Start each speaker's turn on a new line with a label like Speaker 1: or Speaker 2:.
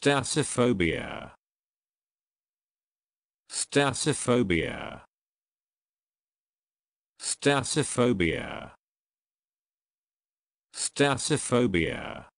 Speaker 1: Stasophobia. Stasophobia. Stasophobia. Stasophobia.